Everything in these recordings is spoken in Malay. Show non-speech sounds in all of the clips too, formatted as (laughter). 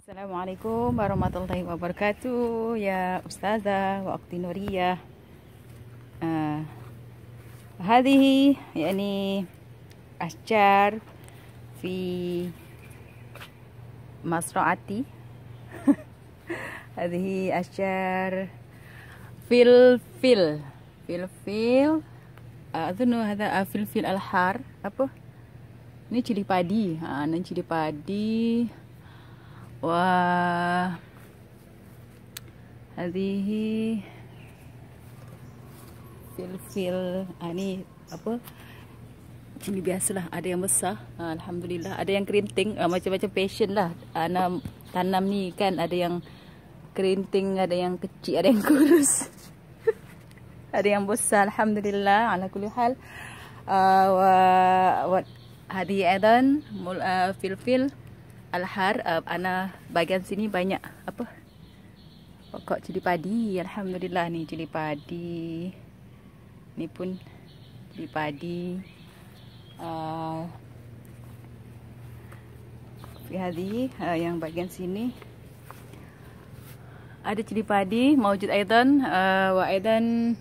Assalamualaikum warahmatullahi wabarakatuh Ya Ustazah wa Akti Nuriyah uh, Hadihi yakni Asyar Fi Masra'ati (laughs) Hadihi Asyar Fil Fil Fil Fil ah, Adhanu hadha ah, Fil Fil Al-Har Apa? Ini cili padi ha, Ini cili padi Wah, fil فلفل يعني apa ini biasalah ada yang besar ah, alhamdulillah ada yang kerinting ah, macam-macam passion lah tanam tanam ni kan ada yang kerinting ada yang kecil ada yang kurus (laughs) ada yang besar alhamdulillah ala kulli hal uh, wa, hadi Eden mul uh, fil fil Alhar uh, Ana bagian sini banyak apa pokok cili padi Alhamdulillah ni cili padi ni pun cili padi uh, Hadi uh, yang bagian sini ada cili padi mawujud aidan uh, wa aidan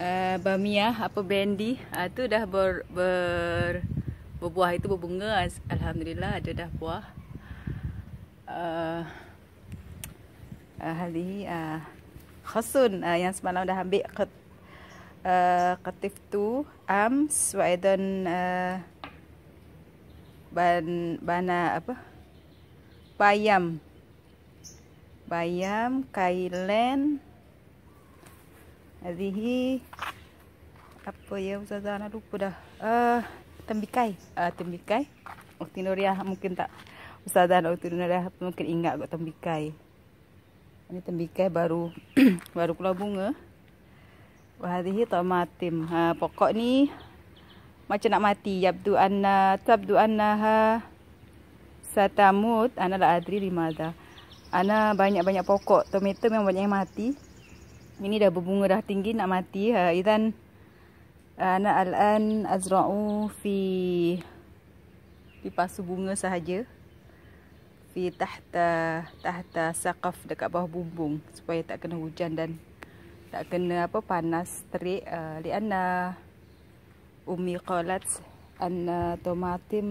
uh, bamiyah apa bendi uh, tu dah ber, ber berbuah itu berbunga Alhamdulillah ada dah buah uh, Hari uh, khasun uh, yang semalam dah ambil ket, uh, ketif tu ams waedan uh, ban bana apa bayam bayam kailen Adihi apa ya ustazah nak lupa dah uh, tembikai. Uh, ah, tembikai. Waktu Nuria mungkin tak. Ustazah dan Waktu Nuria mungkin ingat kot tembikai. Ini tembikai baru (clears throat) baru keluar bunga. Wahadihi tomatim. Ha, pokok ni macam nak mati. Yabdu anna tabdu anna Satamut ana la adri limada. Ana banyak-banyak pokok tomato memang banyak yang mati. Ini dah berbunga dah tinggi nak mati. Ha, Izan. Ana al-an azra'u fi di pasu bunga sahaja fi tahta tahta saqaf dekat bawah bumbung supaya tak kena hujan dan tak kena apa panas terik uh, eh, li anna ummi qalat anna tomatim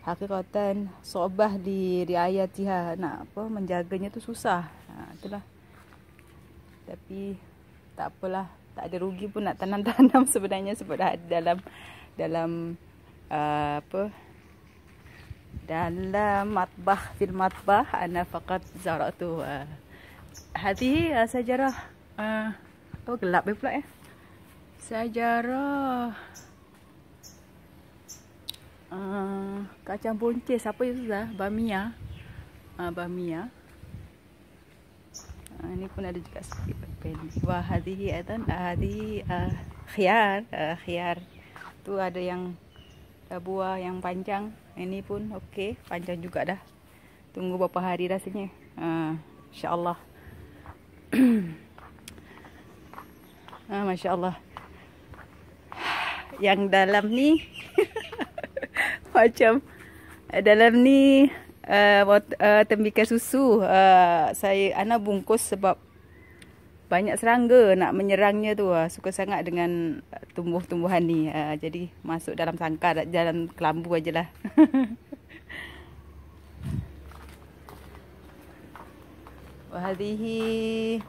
hakikatan sobah di di ayatiha nak apa menjaganya tu susah ha, itulah tapi tak apalah tak ada rugi pun nak tanam-tanam (laughs) sebenarnya sebab dah ada dalam dalam uh, apa dalam matbah fil matbah ana faqat zaratu uh, hadhi uh, sejarah uh, apa gelap dia pula ya sejarah uh, kacang buncis apa itu dah bamia uh, bamia Ha, ah, ni pun ada juga sikit pen. Wah, hadihi adan. Ah, hadihi uh, khiar. Uh, khiar. Tu ada yang uh, buah yang panjang. Ini pun okey. Panjang juga dah. Tunggu berapa hari rasanya. Uh, InsyaAllah. (clears throat) ah, Masya Allah. Yang dalam ni. (laughs) macam. Dalam ni uh, eh, uh, eh, tembikai susu uh, saya Ana bungkus sebab banyak serangga nak menyerangnya tu uh, suka sangat dengan tumbuh-tumbuhan ni uh, jadi masuk dalam sangkar jalan kelambu ajalah (laughs) wahadihi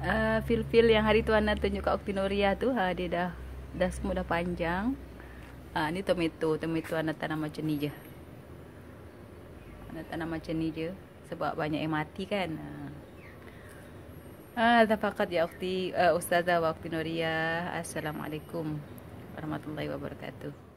Uh, fil-fil yang hari tu Ana tunjuk kat Octinoria tu ha, Dia dah, dah semua dah panjang Ah, ni tomato. Tomato anak tanam macam ni je. Anak tanam macam ni je. Sebab banyak yang mati kan. Ah, Ha, ah, Zafakat ya Ukti. Ah, Ustazah wa Ukti Assalamualaikum warahmatullahi wabarakatuh.